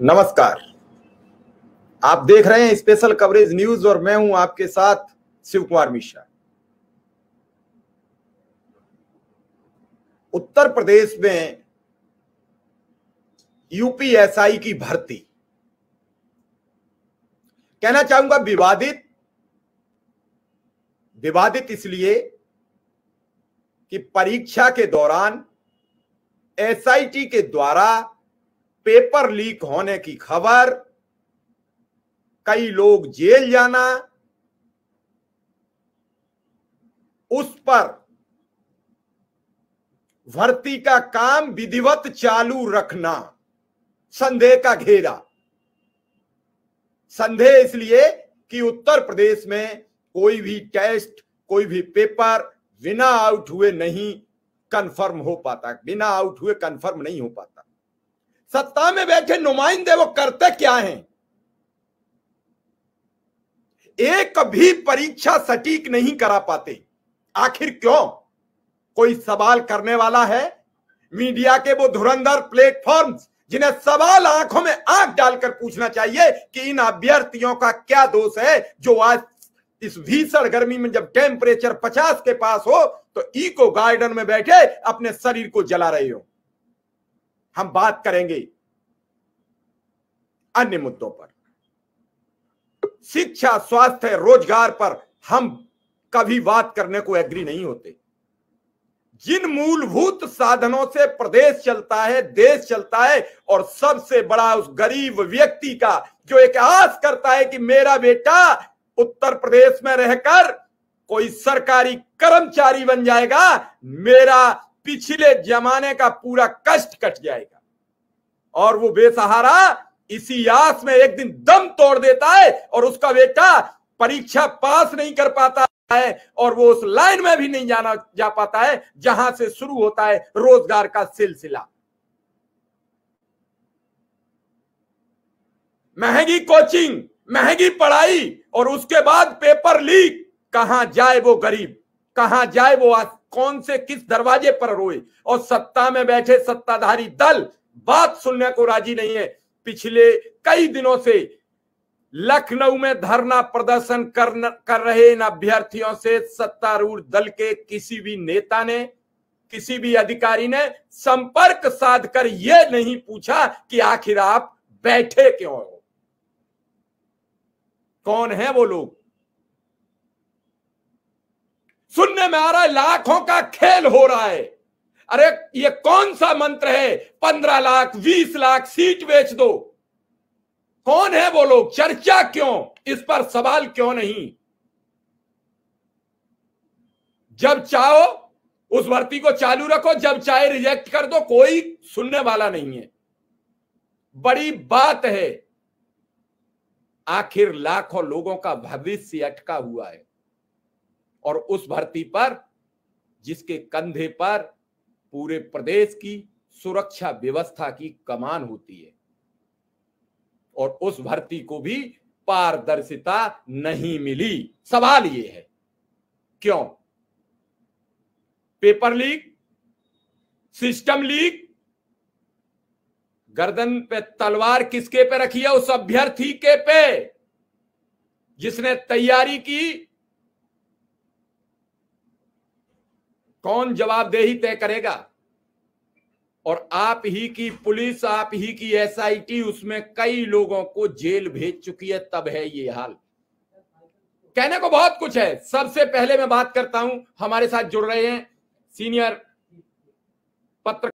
नमस्कार आप देख रहे हैं स्पेशल कवरेज न्यूज और मैं हूं आपके साथ शिव कुमार मिश्रा उत्तर प्रदेश में यूपीएसआई की भर्ती कहना चाहूंगा विवादित विवादित इसलिए कि परीक्षा के दौरान एसआईटी के द्वारा पेपर लीक होने की खबर कई लोग जेल जाना उस पर भर्ती का काम विधिवत चालू रखना संदेह का घेरा संदेह इसलिए कि उत्तर प्रदेश में कोई भी टेस्ट कोई भी पेपर बिना आउट हुए नहीं कंफर्म हो पाता बिना आउट हुए कंफर्म नहीं हो पाता सत्ता में बैठे नुमाइंदे वो करते क्या हैं एक भी परीक्षा सटीक नहीं करा पाते आखिर क्यों कोई सवाल करने वाला है मीडिया के वो धुरंधर प्लेटफॉर्म जिन्हें सवाल आंखों में आंख डालकर पूछना चाहिए कि इन अभ्यर्थियों का क्या दोष है जो आज इस भीषण गर्मी में जब टेम्परेचर 50 के पास हो तो इको गार्डन में बैठे अपने शरीर को जला रहे हो हम बात करेंगे अन्य मुद्दों पर शिक्षा स्वास्थ्य रोजगार पर हम कभी बात करने को एग्री नहीं होते जिन मूलभूत साधनों से प्रदेश चलता है देश चलता है और सबसे बड़ा उस गरीब व्यक्ति का जो एक आस करता है कि मेरा बेटा उत्तर प्रदेश में रहकर कोई सरकारी कर्मचारी बन जाएगा मेरा पिछले जमाने का पूरा कष्ट कट जाएगा और वो बेसहारा इसी आस में एक दिन दम तोड़ देता है और उसका बेटा परीक्षा पास नहीं कर पाता है और वो उस लाइन में भी नहीं जाना जा पाता है जहां से शुरू होता है रोजगार का सिलसिला महंगी कोचिंग महंगी पढ़ाई और उसके बाद पेपर लीक कहां जाए वो गरीब कहा जाए वो आज कौन से किस दरवाजे पर रोए और सत्ता में बैठे सत्ताधारी दल बात सुनने को राजी नहीं है पिछले कई दिनों से लखनऊ में धरना प्रदर्शन कर, कर रहे इन अभ्यर्थियों से सत्तारूढ़ दल के किसी भी नेता ने किसी भी अधिकारी ने संपर्क साधकर यह नहीं पूछा कि आखिर आप बैठे क्यों हो कौन है वो लोग सुनने में आ रहा है लाखों का खेल हो रहा है अरे ये कौन सा मंत्र है पंद्रह लाख बीस लाख सीट बेच दो कौन है वो लोग चर्चा क्यों इस पर सवाल क्यों नहीं जब चाहो उस भर्ती को चालू रखो जब चाहे रिजेक्ट कर दो कोई सुनने वाला नहीं है बड़ी बात है आखिर लाखों लोगों का भविष्य अटका हुआ है और उस भर्ती पर जिसके कंधे पर पूरे प्रदेश की सुरक्षा व्यवस्था की कमान होती है और उस भर्ती को भी पारदर्शिता नहीं मिली सवाल यह है क्यों पेपर लीक सिस्टम लीक गर्दन पे तलवार किसके पे रखी है उस अभ्यर्थी के पे जिसने तैयारी की कौन जवाबदेही तय करेगा और आप ही की पुलिस आप ही की एसआईटी उसमें कई लोगों को जेल भेज चुकी है तब है ये हाल कहने को बहुत कुछ है सबसे पहले मैं बात करता हूं हमारे साथ जुड़ रहे हैं सीनियर पत्र